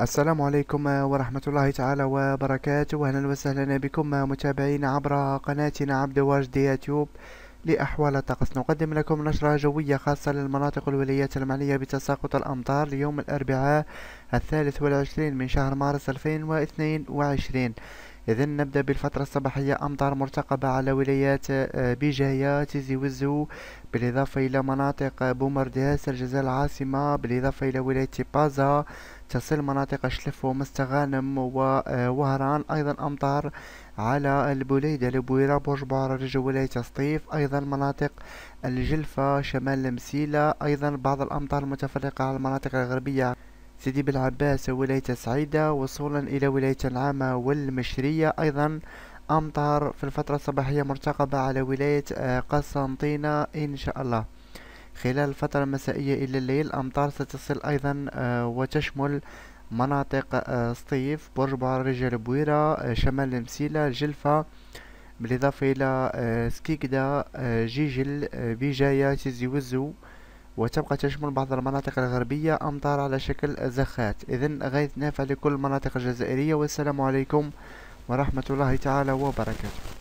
السلام عليكم ورحمة الله تعالى وبركاته أهلا وسهلا بكم متابعين عبر قناتنا عبد واجد يوتيوب لأحوال الطقس نقدم لكم نشرة جوية خاصة للمناطق والولايات المعنية بتساقط الأمطار ليوم الأربعاء الثالث والعشرين من شهر مارس 2022 إذا نبدأ بالفترة الصباحية أمطار مرتقبة على ولايات بجاية تيزي وزو بالإضافة إلى مناطق بومرداس الجزائر العاصمة بالإضافة إلى ولاية بازا تصل مناطق شلف ومستغانم ووهران آه، أيضا أمطار على البوليدة لبويرة برج بوعرج ولاية سطيف أيضا مناطق الجلفة شمال المسيلة أيضا بعض الأمطار المتفرقة على المناطق الغربية سيدي بالعباس ولاية سعيدة وصولا إلى ولاية العامة والمشرية أيضا أمطار في الفترة الصباحية مرتقبة على ولاية آه، قسنطينة إن شاء الله خلال الفترة المسائية إلى الليل أمطار ستصل أيضا آه، وتشمل مناطق آه، سطيف برج رجال البويرة شمال المسيلة جلفة بالإضافة إلى سكيكدا جيجل بجاية تيزي وزو وتبقى تشمل بعض المناطق الغربية أمطار على شكل زخات إذا غيث نافع لكل المناطق الجزائرية والسلام عليكم ورحمة الله تعالى وبركاته